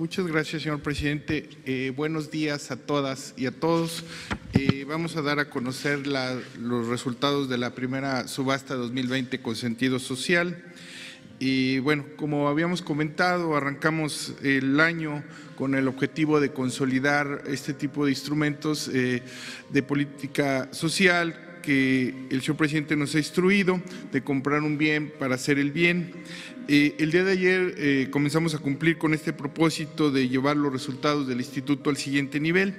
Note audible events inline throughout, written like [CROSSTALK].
Muchas gracias, señor presidente. Eh, buenos días a todas y a todos. Eh, vamos a dar a conocer los resultados de la primera subasta 2020 con sentido social. Y bueno, como habíamos comentado, arrancamos el año con el objetivo de consolidar este tipo de instrumentos eh, de política social que el señor presidente nos ha instruido de comprar un bien para hacer el bien. Eh, el día de ayer eh, comenzamos a cumplir con este propósito de llevar los resultados del instituto al siguiente nivel.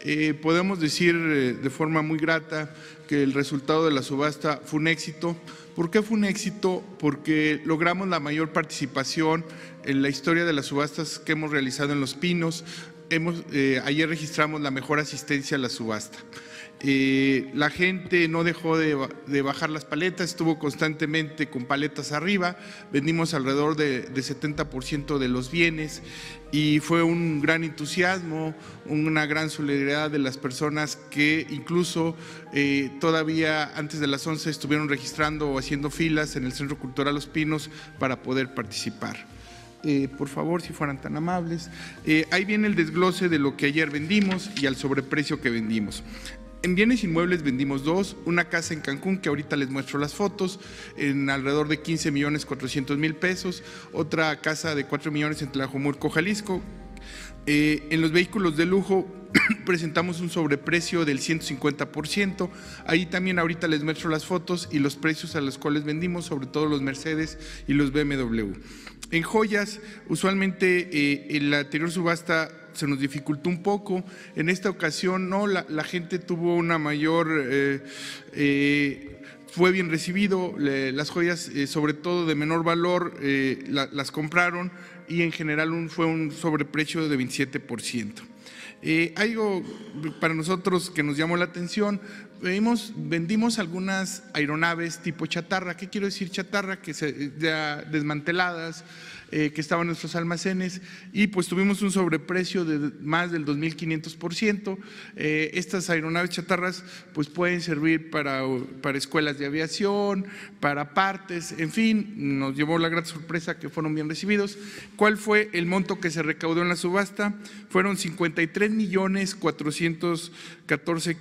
Eh, podemos decir de forma muy grata que el resultado de la subasta fue un éxito. ¿Por qué fue un éxito? Porque logramos la mayor participación en la historia de las subastas que hemos realizado en Los Pinos. ayer registramos la mejor asistencia a la subasta. Eh, la gente no dejó de, bajar las paletas, estuvo constantemente con paletas arriba, vendimos alrededor de, de 70% de los bienes y fue un gran entusiasmo, una gran solidaridad de las personas que incluso eh, todavía antes de las 11 estuvieron registrando o haciendo filas en el Centro Cultural Los Pinos para poder participar. Eh, por favor, si fueran tan amables. ahí viene el desglose de lo que ayer vendimos y al sobreprecio que vendimos. En bienes inmuebles vendimos dos, una casa en Cancún que ahorita les muestro las fotos, en alrededor de 15 millones 400 mil pesos, otra casa de 4 millones en Tlajomulco, Jalisco. Eh, en los vehículos de lujo [CLEARS THROAT] presentamos un sobreprecio del 150%. Ahí también ahorita les muestro las fotos y los precios a los cuales vendimos, sobre todo los Mercedes y los BMW. En joyas, usualmente eh, el en la anterior subasta se nos dificultó un poco. En esta ocasión no, la, gente tuvo una mayor... Eh, eh, fue bien recibido, las joyas, eh, sobre todo de menor valor, las compraron y en general fue un sobreprecio de 27%. algo para nosotros que nos llamó la atención, vimos, vendimos algunas aeronaves tipo chatarra. ¿Qué quiero decir chatarra? Que ya desmanteladas, eh, que estaban nuestros almacenes y pues tuvimos un sobreprecio de más del 2.500%. ciento. Eh, estas aeronaves chatarras pues pueden servir para, para escuelas de aviación, para partes, en fin, nos llevó la gran sorpresa que fueron bien recibidos. ¿Cuál fue el monto que se recaudó en la subasta? Fueron 53 millones 414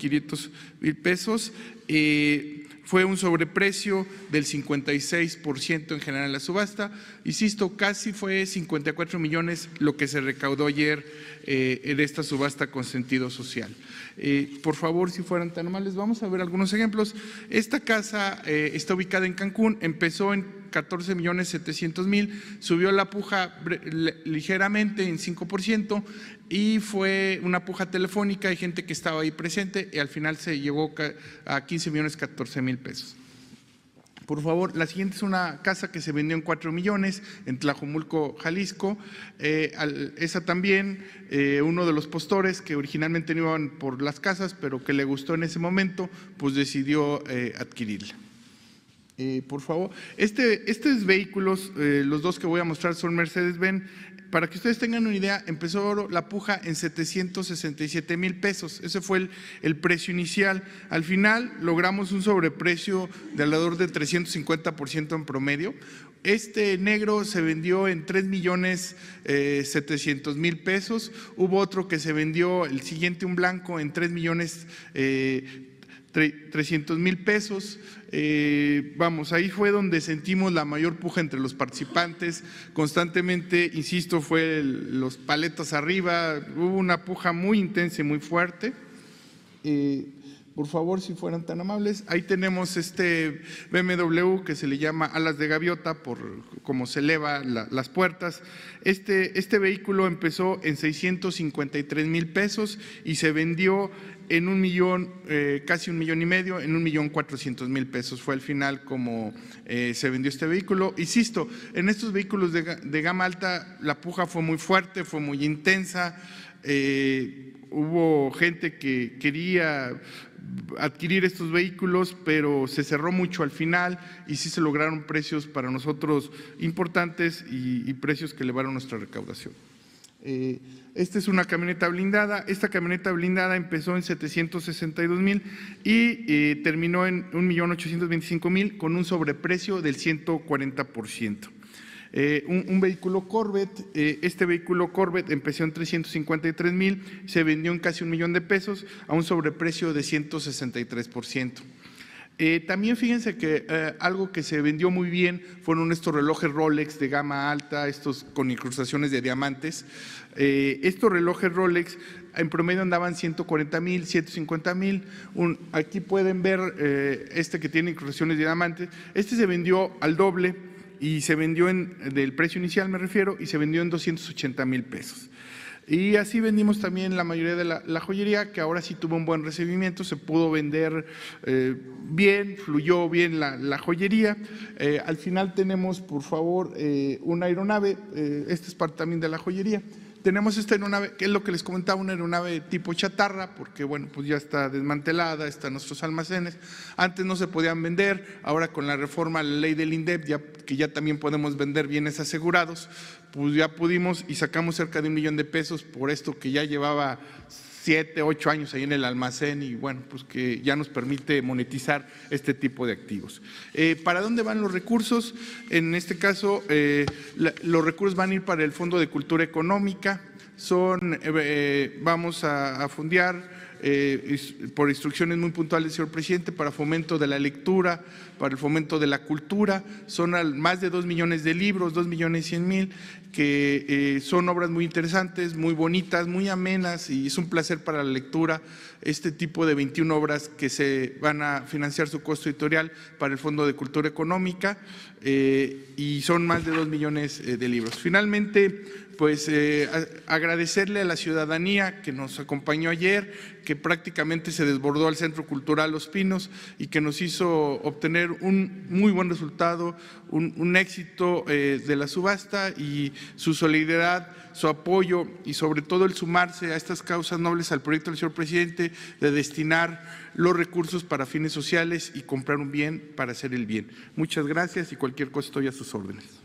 mil pesos. Eh, fue un sobreprecio del 56% en general en la subasta. Insisto, casi fue 54 millones lo que se recaudó ayer eh, en esta subasta con sentido social. Eh, por favor, si fueran tan amables, vamos a ver algunos ejemplos. Esta casa eh, está ubicada en Cancún, empezó en 14 millones mil, subió la puja ligeramente en 5% y fue una puja telefónica hay gente que estaba ahí presente y al final se llegó a 15 millones mil pesos. Por favor, la siguiente es una casa que se vendió en 4 millones en Tlajomulco, Jalisco. Eh, esa también, eh, uno de los postores que originalmente no iban por las casas, pero que le gustó en ese momento, pues decidió eh, adquirirla. Eh, por favor. Este, estos vehículos, eh, los dos que voy a mostrar son Mercedes-Benz. Para que ustedes tengan una idea, empezó la puja en 767 mil pesos. Ese fue el, precio inicial. Al final logramos un sobreprecio de alrededor de 350% en promedio. Este negro se vendió en 3 millones 700 eh, mil pesos. Hubo otro que se vendió, el siguiente un blanco, en 3 millones 300 mil pesos. Eh, vamos, ahí fue donde sentimos la mayor puja entre los participantes. Constantemente, insisto, fue los paletas arriba, hubo una puja muy intensa y muy fuerte. Eh, por favor, si fueran tan amables. Ahí tenemos este BMW que se le llama alas de gaviota por cómo se eleva las puertas. Este, este vehículo empezó en 653 mil pesos y se vendió en un millón, eh, casi un millón y medio, en un millón cuatrocientos mil pesos fue al final como eh, se vendió este vehículo. Insisto, en estos vehículos de, gama alta la puja fue muy fuerte, fue muy intensa. Eh, hubo gente que quería adquirir estos vehículos, pero se cerró mucho al final y sí se lograron precios para nosotros importantes y, precios que elevaron nuestra recaudación. Eh, esta es una camioneta blindada. Esta camioneta blindada empezó en 762 mil y eh, terminó en mil con un sobreprecio del 140%. Eh, un, vehículo Corvette. Eh, este vehículo Corvette empezó en 353 mil, se vendió en casi un millón de pesos a un sobreprecio de 163%. Eh, también fíjense que algo que se vendió muy bien fueron estos relojes Rolex de gama alta, estos con incrustaciones de diamantes. estos relojes Rolex en promedio andaban 140 mil, 150 mil. Aquí pueden ver este que tiene incrustaciones de diamantes. Este se vendió al doble y se vendió en, del precio inicial me refiero, y se vendió en 280 mil pesos. Y así vendimos también la mayoría de la, joyería, que ahora sí tuvo un buen recibimiento, se pudo vender eh, bien, fluyó bien la, joyería. Eh, al final tenemos, por favor, eh, una aeronave, esta es parte también de la joyería. Tenemos esta aeronave, que es lo que les comentaba, una aeronave tipo chatarra, porque bueno, pues ya está desmantelada, están nuestros almacenes. Antes no se podían vender, ahora con la reforma a la ley del INDEP, ya, que ya también podemos vender bienes asegurados, pues ya pudimos y sacamos cerca de un millón de pesos por esto que ya llevaba siete, ocho años ahí en el almacén y bueno, pues que ya nos permite monetizar este tipo de activos. Eh, ¿Para dónde van los recursos? En este caso, eh, los recursos van a ir para el Fondo de Cultura Económica, son, eh, vamos a, a fundear eh, por instrucciones muy puntuales, señor presidente, para fomento de la lectura, para el fomento de la cultura. Son más de dos millones de libros, dos millones cien mil, que eh, son obras muy interesantes, muy bonitas, muy amenas y es un placer para la lectura este tipo de 21 obras que se van a financiar su costo editorial para el Fondo de Cultura Económica eh, y son más de dos millones de libros. Finalmente, pues agradecerle a la ciudadanía que nos acompañó ayer, que prácticamente se desbordó al Centro Cultural Los Pinos y que nos hizo obtener un muy buen resultado, un, éxito eh, de la subasta y su solidaridad, su apoyo y sobre todo el sumarse a estas causas nobles al proyecto del señor presidente de destinar los recursos para fines sociales y comprar un bien para hacer el bien. Muchas gracias y cualquier cosa estoy a sus órdenes.